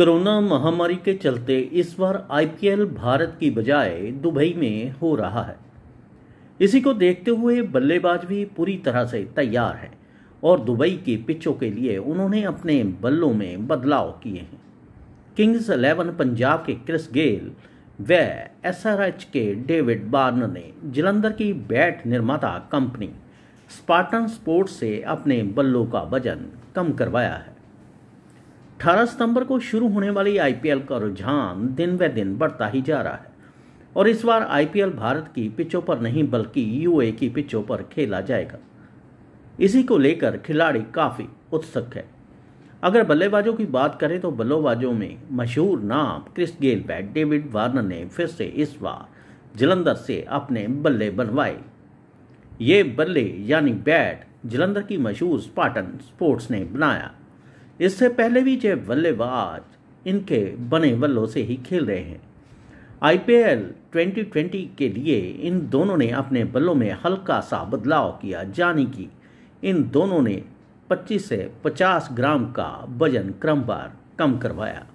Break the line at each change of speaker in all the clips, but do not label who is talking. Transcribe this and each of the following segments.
corona महामारी के चलते इस बार आईपीएल भारत की बजाय दुबई में हो रहा है इसी को देखते हुए बल्लेबाज भी पूरी तरह से तैयार हैं और दुबई की पिचों के लिए उन्होंने अपने बल्लों में बदलाव किए हैं किंग्स इलेवन पंजाब के क्रिस गेल व एसआरएच के डेविड बार्न ने जलंधर की बैट निर्माता कंपनी स्पार्टन स्पोर्ट्स से अपने बल्लों का वजन कम करवाया है 18 सितंबर को शुरू होने वाली आईपीएल का रुझान दिन ब दिन बढ़ता ही जा रहा है और इस बार आईपीएल भारत की पिचों पर नहीं बल्कि यूए की पिचों पर खेला जाएगा इसी को लेकर खिलाड़ी काफ़ी उत्सुक है अगर बल्लेबाजों की बात करें तो बल्लेबाजों में मशहूर नाम Chris Gayle bat David Warner ने फिर से इस बार जलंधर से अपने बल्ले बनवाए ये बल्ले यानी बैट जलंधर की मशहूर स्पाटन स्पोर्ट्स ने बनाया इससे पहले भी जय बल्लेबाज इनके बने बल्लों से ही खेल रहे हैं आईपीएल 2020 के लिए इन दोनों ने अपने बल्लों में हल्का सा बदलाव किया जाने की इन दोनों ने 25 से 50 ग्राम का वजन क्रमवार कम करवाया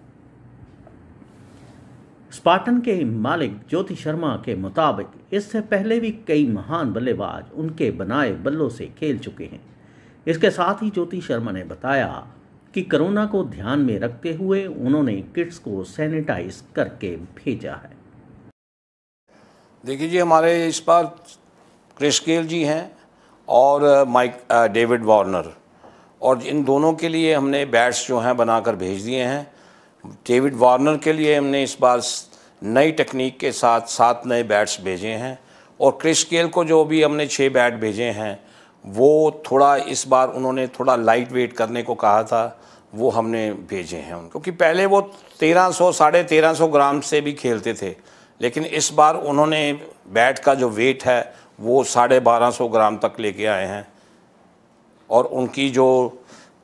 स्पार्टन के मालिक ज्योति शर्मा के मुताबिक इससे पहले भी कई महान बल्लेबाज उनके बनाए बल्लों से खेल चुके हैं इसके साथ ही ज्योति शर्मा ने बताया कि कोरोना को ध्यान में रखते हुए उन्होंने किट्स को सैनिटाइज करके भेजा है
देखिए जी हमारे इस बार क्रिशकेल जी हैं और माइक डेविड वार्नर और इन दोनों के लिए हमने बैट्स जो हैं बनाकर भेज दिए हैं डेविड वार्नर के लिए हमने इस बार नई टेक्निक के साथ सात नए बैट्स भेजे हैं और क्रिशकेल को जो भी हमने छः बैट भेजे हैं वो थोड़ा इस बार उन्होंने थोड़ा लाइट वेट करने को कहा था वो हमने भेजे हैं उनको क्योंकि पहले वो तेरह सौ साढ़े तेरह सौ ग्राम से भी खेलते थे लेकिन इस बार उन्होंने बैट का जो वेट है वो साढ़े बारह सौ ग्राम तक लेके आए हैं और उनकी जो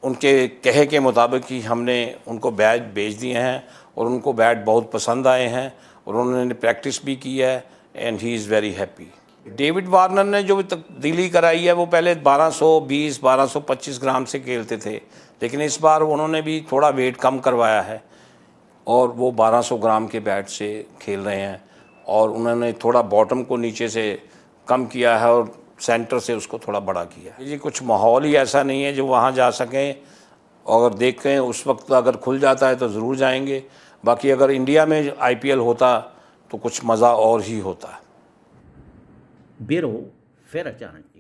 उनके कहे के मुताबिक ही हमने उनको बैट भेज दिए हैं और उनको बैट बहुत पसंद आए हैं और उन्होंने प्रैक्टिस भी की है and he is very happy David Warner ने जो तब्दीली कराई है वो पहले 1220 1225 ग्राम से खेलते थे लेकिन इस बार उन्होंने भी थोड़ा वेट कम करवाया है और वो 1200 ग्राम के बैट से खेल रहे हैं और उन्होंने थोड़ा बॉटम को नीचे से कम किया है और सेंटर से उसको थोड़ा बड़ा किया है जी कुछ माहौल ही ऐसा नहीं है जो वहाँ जा सकें अगर देखें उस वक्त अगर खुल जाता है तो ज़रूर जाएंगे बाकी अगर इंडिया में आईपीएल होता तो कुछ मज़ा और ही होता है ब्यूरो
फेर अचानक